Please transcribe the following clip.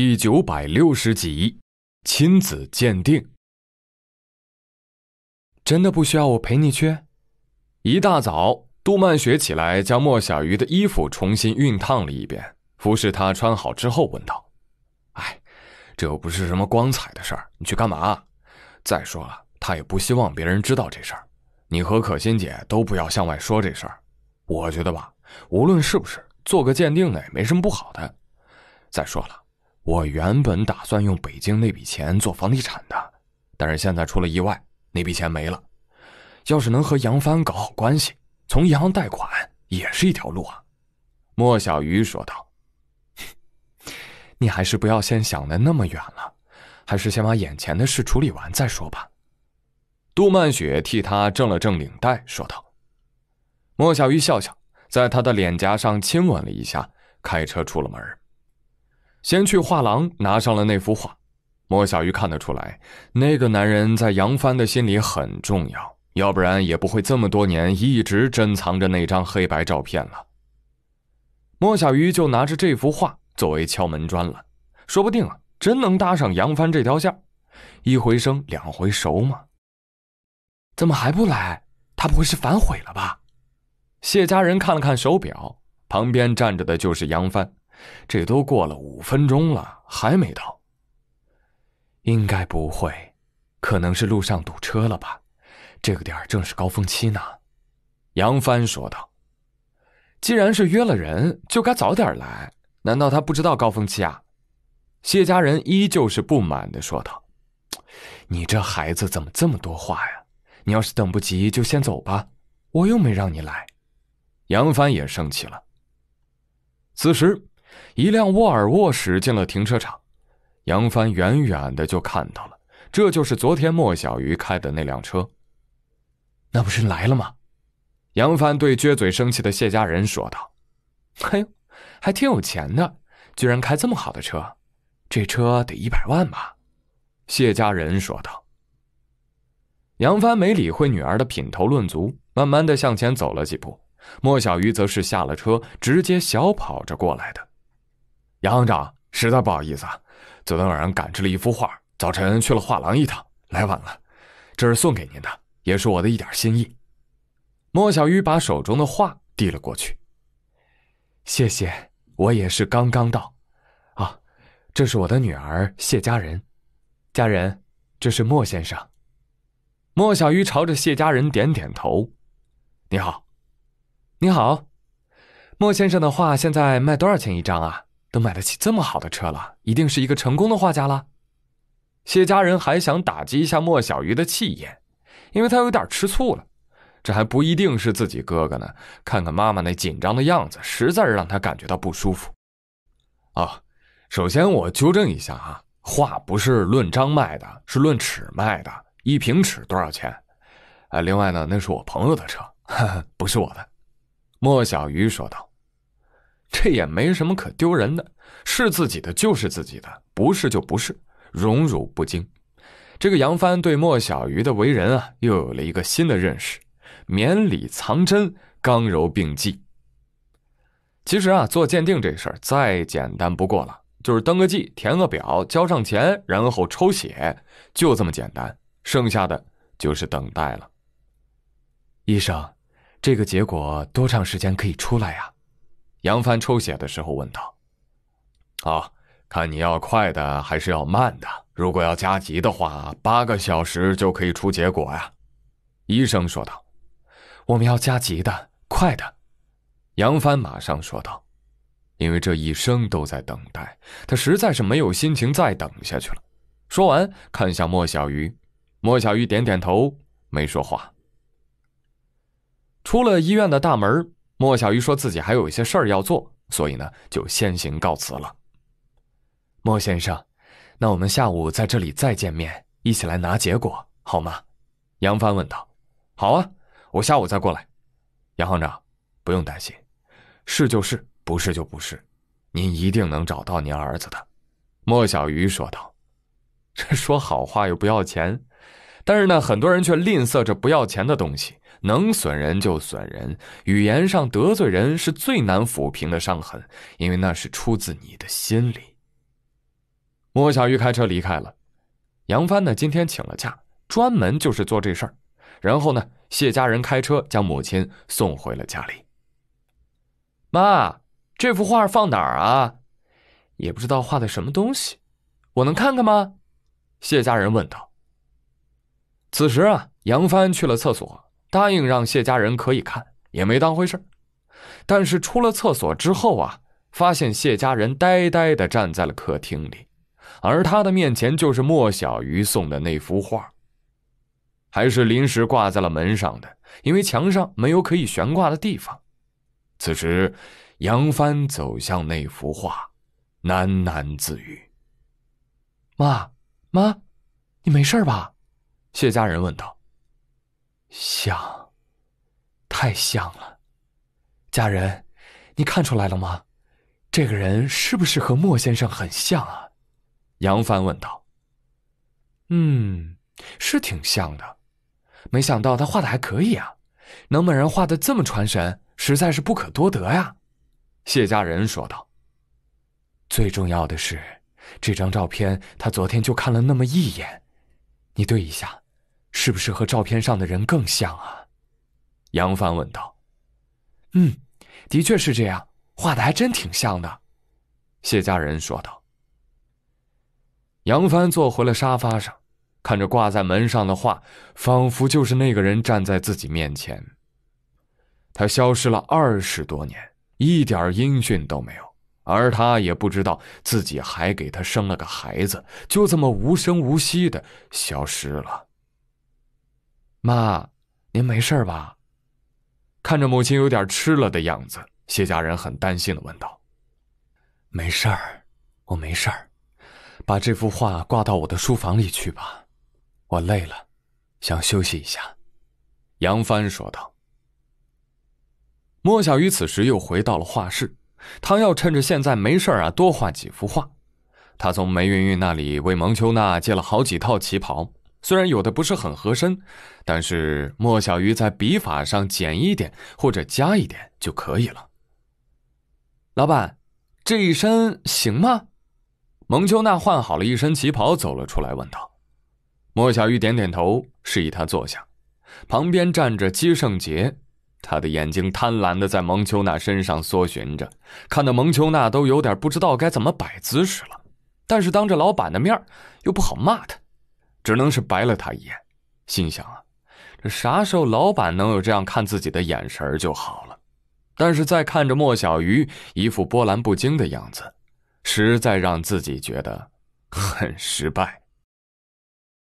第九百六十集，亲子鉴定。真的不需要我陪你去？一大早，杜曼雪起来，将莫小鱼的衣服重新熨烫了一遍，服侍她穿好之后，问道：“哎，这又不是什么光彩的事儿，你去干嘛？再说了，他也不希望别人知道这事儿。你和可心姐都不要向外说这事儿。我觉得吧，无论是不是做个鉴定呢，也没什么不好的。再说了。”我原本打算用北京那笔钱做房地产的，但是现在出了意外，那笔钱没了。要是能和杨帆搞好关系，从银行贷款也是一条路啊。”莫小鱼说道。“你还是不要先想的那么远了，还是先把眼前的事处理完再说吧。”杜曼雪替他正了正领带，说道。莫小鱼笑笑，在他的脸颊上亲吻了一下，开车出了门。先去画廊拿上了那幅画，莫小鱼看得出来，那个男人在杨帆的心里很重要，要不然也不会这么多年一直珍藏着那张黑白照片了。莫小鱼就拿着这幅画作为敲门砖了，说不定啊，真能搭上杨帆这条线，一回生两回熟嘛。怎么还不来？他不会是反悔了吧？谢家人看了看手表，旁边站着的就是杨帆。这都过了五分钟了，还没到。应该不会，可能是路上堵车了吧？这个点儿正是高峰期呢。杨帆说道：“既然是约了人，就该早点来。难道他不知道高峰期啊？”谢家人依旧是不满的说道：“你这孩子怎么这么多话呀？你要是等不及，就先走吧。我又没让你来。”杨帆也生气了。此时。一辆沃尔沃驶进了停车场，杨帆远远的就看到了，这就是昨天莫小鱼开的那辆车。那不是来了吗？杨帆对撅嘴生气的谢家人说道：“嘿，还挺有钱的，居然开这么好的车，这车得一百万吧？”谢家人说道。杨帆没理会女儿的品头论足，慢慢的向前走了几步。莫小鱼则是下了车，直接小跑着过来的。杨行长，实在不好意思啊，昨天晚上赶制了一幅画，早晨去了画廊一趟，来晚了。这是送给您的，也是我的一点心意。莫小鱼把手中的画递了过去。谢谢，我也是刚刚到。啊，这是我的女儿谢佳人。佳人，这是莫先生。莫小鱼朝着谢佳人点点头。你好，你好，莫先生的画现在卖多少钱一张啊？都买得起这么好的车了，一定是一个成功的画家了。谢家人还想打击一下莫小鱼的气焰，因为他有点吃醋了。这还不一定是自己哥哥呢。看看妈妈那紧张的样子，实在是让他感觉到不舒服。哦，首先我纠正一下啊，画不是论张卖的，是论尺卖的，一平尺多少钱？哎，另外呢，那是我朋友的车，不是我的。莫小鱼说道。这也没什么可丢人的，是自己的就是自己的，不是就不是，荣辱不惊。这个杨帆对莫小鱼的为人啊，又有了一个新的认识：绵里藏针，刚柔并济。其实啊，做鉴定这事儿再简单不过了，就是登个记、填个表、交上钱，然后抽血，就这么简单，剩下的就是等待了。医生，这个结果多长时间可以出来呀？杨帆抽血的时候问道：“啊，看你要快的还是要慢的？如果要加急的话，八个小时就可以出结果呀。”医生说道：“我们要加急的，快的。”杨帆马上说道：“因为这一生都在等待，他实在是没有心情再等下去了。”说完，看向莫小鱼，莫小鱼点点头，没说话。出了医院的大门。莫小鱼说自己还有一些事儿要做，所以呢，就先行告辞了。莫先生，那我们下午在这里再见面，一起来拿结果好吗？杨帆问道。好啊，我下午再过来。杨行长，不用担心，是就是，不是就不是，您一定能找到您儿子的。莫小鱼说道。这说好话又不要钱，但是呢，很多人却吝啬这不要钱的东西。能损人就损人，语言上得罪人是最难抚平的伤痕，因为那是出自你的心里。莫小鱼开车离开了，杨帆呢今天请了假，专门就是做这事儿。然后呢，谢家人开车将母亲送回了家里。妈，这幅画放哪儿啊？也不知道画的什么东西，我能看看吗？谢家人问道。此时啊，杨帆去了厕所。答应让谢家人可以看，也没当回事但是出了厕所之后啊，发现谢家人呆呆的站在了客厅里，而他的面前就是莫小鱼送的那幅画，还是临时挂在了门上的，因为墙上没有可以悬挂的地方。此时，杨帆走向那幅画，喃喃自语：“妈妈，你没事吧？”谢家人问道。像，太像了，家人，你看出来了吗？这个人是不是和莫先生很像啊？杨帆问道。嗯，是挺像的，没想到他画的还可以啊，能把人画得这么传神，实在是不可多得呀。谢家人说道。最重要的是，这张照片他昨天就看了那么一眼，你对一下。是不是和照片上的人更像啊？杨帆问道。“嗯，的确是这样，画的还真挺像的。”谢家人说道。杨帆坐回了沙发上，看着挂在门上的画，仿佛就是那个人站在自己面前。他消失了二十多年，一点音讯都没有，而他也不知道自己还给他生了个孩子，就这么无声无息的消失了。妈，您没事吧？看着母亲有点吃了的样子，谢家人很担心的问道：“没事儿，我没事儿。把这幅画挂到我的书房里去吧，我累了，想休息一下。”杨帆说道。莫小鱼此时又回到了画室，他要趁着现在没事儿啊，多画几幅画。他从梅云云那里为蒙秋娜借了好几套旗袍。虽然有的不是很合身，但是莫小鱼在笔法上减一点或者加一点就可以了。老板，这一身行吗？蒙秋娜换好了一身旗袍，走了出来问道。莫小鱼点点头，示意他坐下。旁边站着姬圣杰，他的眼睛贪婪的在蒙秋娜身上搜寻着，看的蒙秋娜都有点不知道该怎么摆姿势了。但是当着老板的面又不好骂他。只能是白了他一眼，心想啊，这啥时候老板能有这样看自己的眼神就好了。但是再看着莫小鱼一副波澜不惊的样子，实在让自己觉得很失败。